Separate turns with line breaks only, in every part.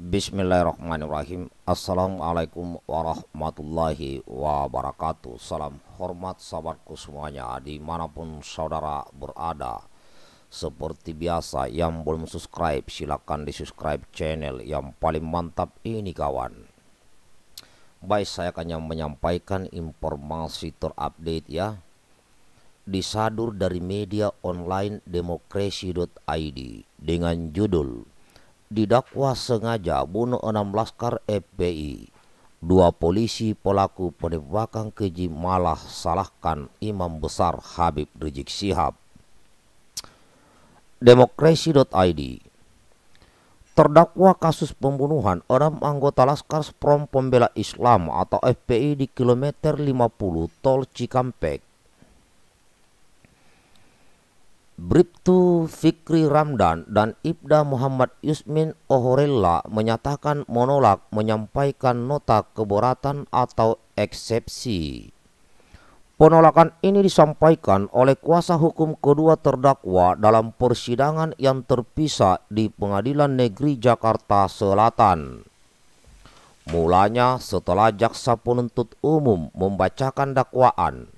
Bismillahirrahmanirrahim Assalamualaikum warahmatullahi wabarakatuh Salam hormat sahabatku semuanya Dimanapun saudara berada Seperti biasa yang belum subscribe Silahkan di subscribe channel yang paling mantap ini kawan Baik saya akan menyampaikan informasi terupdate ya Disadur dari media online demokrasi.id Dengan judul didakwa sengaja bunuh enam laskar FPI. Dua polisi pelaku penembakan keji malah salahkan Imam Besar Habib Rizik Sihab. Demokrasi.id Terdakwa kasus pembunuhan enam anggota Laskar Prom Pembela Islam atau FPI di kilometer 50 tol Cikampek Briptu Fikri Ramdan dan Ibda Muhammad Yusmin Ohorella menyatakan menolak menyampaikan nota keberatan atau eksepsi. Penolakan ini disampaikan oleh kuasa hukum kedua terdakwa dalam persidangan yang terpisah di Pengadilan Negeri Jakarta Selatan. Mulanya setelah jaksa penuntut umum membacakan dakwaan,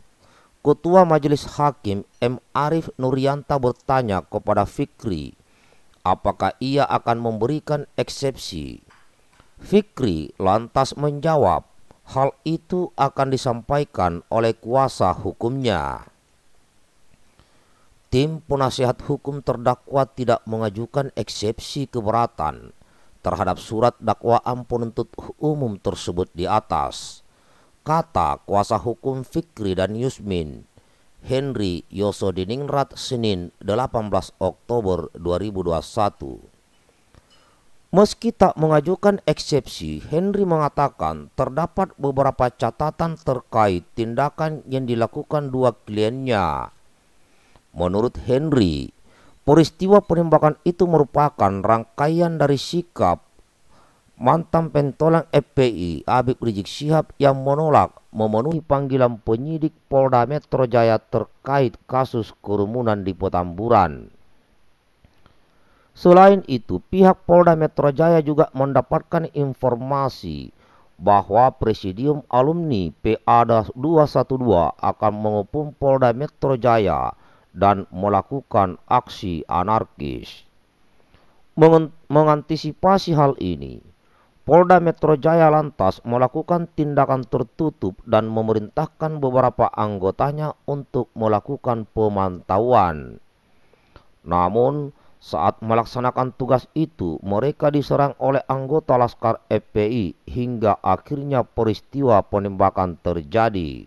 Ketua Majelis Hakim M. Arif Nurianta bertanya kepada Fikri, apakah ia akan memberikan eksepsi? Fikri lantas menjawab, hal itu akan disampaikan oleh kuasa hukumnya. Tim penasihat hukum terdakwa tidak mengajukan eksepsi keberatan terhadap surat dakwaan penuntut umum tersebut di atas. Kata kuasa hukum Fikri dan Yusmin, Henry Yosodiningrat Senin 18 Oktober 2021. Meski tak mengajukan eksepsi, Henry mengatakan terdapat beberapa catatan terkait tindakan yang dilakukan dua kliennya. Menurut Henry, peristiwa penembakan itu merupakan rangkaian dari sikap mantan pentolan FPI Habib Rizik Syihab yang menolak memenuhi panggilan penyidik Polda Metro Jaya terkait kasus kerumunan di Petamburan. Selain itu, pihak Polda Metro Jaya juga mendapatkan informasi bahwa Presidium Alumni PA 212 akan mengepung Polda Metro Jaya dan melakukan aksi anarkis. Mengantisipasi hal ini, Polda Metro Jaya lantas melakukan tindakan tertutup dan memerintahkan beberapa anggotanya untuk melakukan pemantauan. Namun, saat melaksanakan tugas itu, mereka diserang oleh anggota Laskar FPI hingga akhirnya peristiwa penembakan terjadi.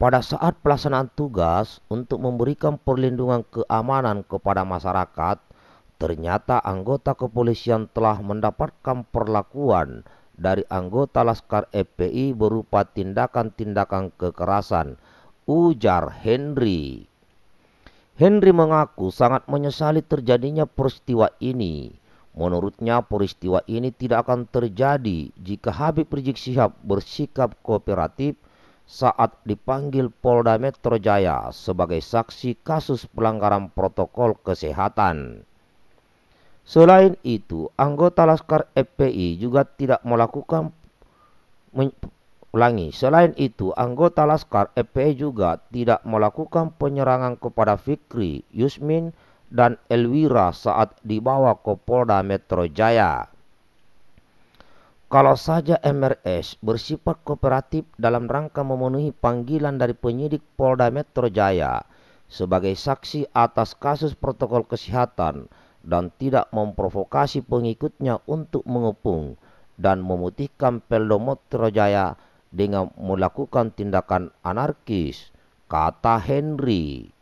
Pada saat pelaksanaan tugas untuk memberikan perlindungan keamanan kepada masyarakat, Ternyata anggota kepolisian telah mendapatkan perlakuan dari anggota Laskar FPI berupa tindakan-tindakan kekerasan, ujar Henry. Henry mengaku sangat menyesali terjadinya peristiwa ini. Menurutnya peristiwa ini tidak akan terjadi jika Habib Rizik Syihab bersikap kooperatif saat dipanggil Polda Metro Jaya sebagai saksi kasus pelanggaran protokol kesehatan. Selain itu, anggota Laskar FPI juga tidak melakukan ulangi. Selain itu, anggota Laskar FPI juga tidak melakukan penyerangan kepada Fikri, Yusmin, dan Elwira saat dibawa ke Polda Metro Jaya. Kalau saja MRS bersifat kooperatif dalam rangka memenuhi panggilan dari penyidik Polda Metro Jaya sebagai saksi atas kasus protokol kesehatan, dan tidak memprovokasi pengikutnya untuk mengepung dan memutihkan Peldomotro Jaya dengan melakukan tindakan anarkis, kata Henry.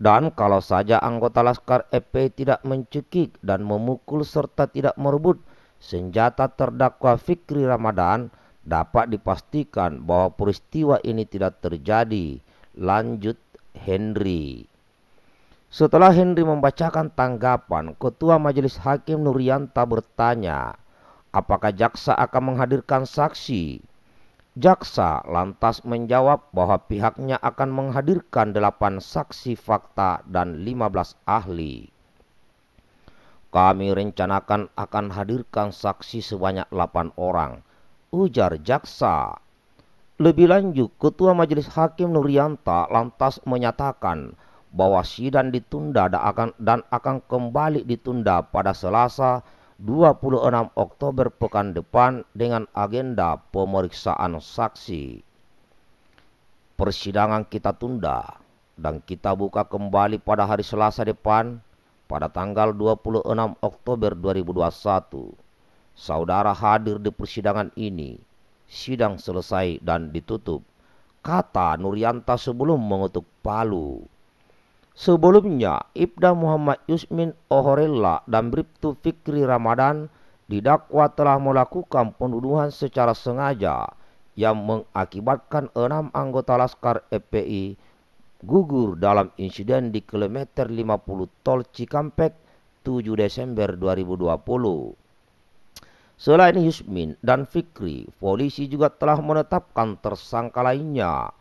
Dan kalau saja anggota Laskar EP tidak mencekik dan memukul serta tidak merebut senjata terdakwa Fikri Ramadan, dapat dipastikan bahwa peristiwa ini tidak terjadi. Lanjut Henry. Setelah Henry membacakan tanggapan, Ketua Majelis Hakim Nurianta bertanya, apakah jaksa akan menghadirkan saksi? Jaksa lantas menjawab bahwa pihaknya akan menghadirkan delapan saksi fakta dan 15 ahli. Kami rencanakan akan hadirkan saksi sebanyak delapan orang, ujar jaksa. Lebih lanjut, Ketua Majelis Hakim Nurianta lantas menyatakan bahwa sidang ditunda dan akan, kembali ditunda pada Selasa 26 Oktober pekan depan dengan agenda pemeriksaan saksi. Persidangan kita tunda dan kita buka kembali pada hari Selasa depan pada tanggal 26 Oktober 2021. Saudara hadir di persidangan ini. Sidang selesai dan ditutup. Kata Nurianta sebelum mengutuk palu. Sebelumnya, Ibda Muhammad Yusmin Ohorella dan Bribtu Fikri Ramadan didakwa telah melakukan pembunuhan secara sengaja yang mengakibatkan enam anggota Laskar FPI gugur dalam insiden di kilometer 50 tol Cikampek 7 Desember 2020. Selain Yusmin dan Fikri, polisi juga telah menetapkan tersangka lainnya,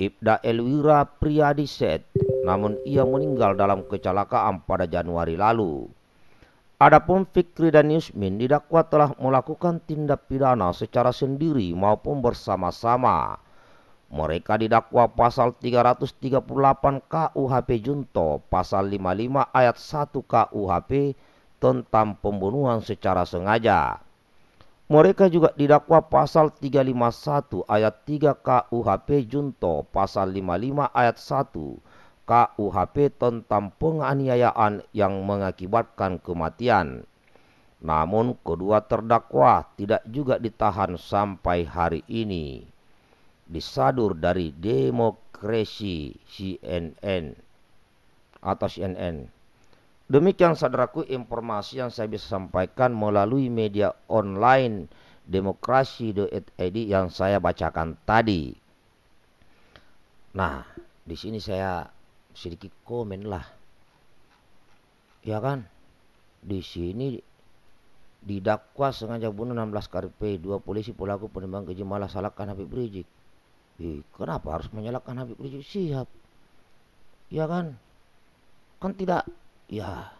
Ibda Elwira Priadiset namun ia meninggal dalam kecelakaan pada Januari lalu. Adapun Fikri dan Yusmin didakwa telah melakukan tindak pidana secara sendiri maupun bersama-sama. Mereka didakwa pasal 338 KUHP Junto, pasal 55 ayat 1 KUHP tentang pembunuhan secara sengaja. Mereka juga didakwa pasal 351 ayat 3 KUHP Junto, pasal 55 ayat 1 KUHP tentang penganiayaan yang mengakibatkan kematian. Namun kedua terdakwa tidak juga ditahan sampai hari ini. Disadur dari demokrasi CNN atau CNN. Demikian saudaraku informasi yang saya bisa sampaikan melalui media online Demokrasi demokrasi.id yang saya bacakan tadi. Nah, di sini saya sedikit komen lah ya kan di sini didakwa sengaja bunuh 16 KRP dua polisi pelaku penembang keji malah salahkan Habib Rizik Ih, eh, kenapa harus menyalahkan Habib Rizik siap ya kan kan tidak ya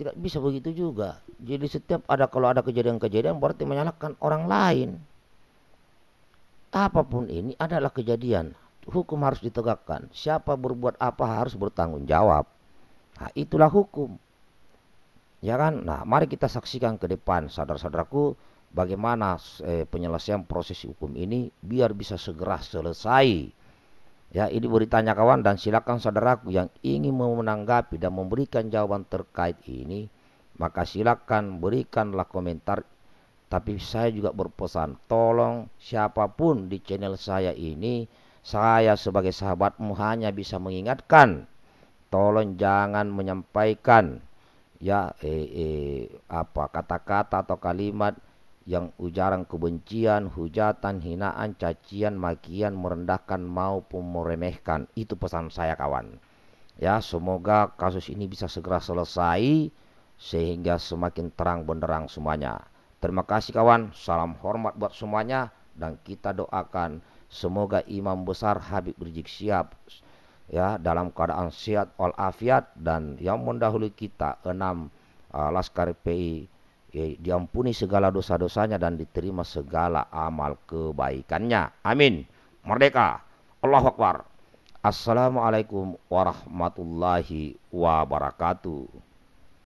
tidak bisa begitu juga jadi setiap ada kalau ada kejadian-kejadian berarti menyalahkan orang lain apapun ini adalah kejadian hukum harus ditegakkan. Siapa berbuat apa harus bertanggung jawab. Nah, itulah hukum. Ya kan? Nah, mari kita saksikan ke depan saudara-saudaraku bagaimana eh, penyelesaian proses hukum ini biar bisa segera selesai. Ya, ini beritanya kawan dan silakan saudaraku yang ingin menanggapi dan memberikan jawaban terkait ini, maka silakan berikanlah komentar tapi saya juga berpesan tolong siapapun di channel saya ini saya sebagai sahabatmu hanya bisa mengingatkan. Tolong jangan menyampaikan ya eh, eh, apa kata-kata atau kalimat yang ujaran kebencian, hujatan, hinaan, cacian, makian, merendahkan maupun meremehkan. Itu pesan saya kawan. Ya, semoga kasus ini bisa segera selesai sehingga semakin terang benderang semuanya. Terima kasih kawan, salam hormat buat semuanya dan kita doakan Semoga imam besar Habib Rizik siap ya dalam keadaan sehat afiat dan yang mendahului kita enam uh, laskar PI ya, diampuni segala dosa-dosanya dan diterima segala amal kebaikannya. Amin. Merdeka. Allahu Akbar. Assalamualaikum warahmatullahi wabarakatuh.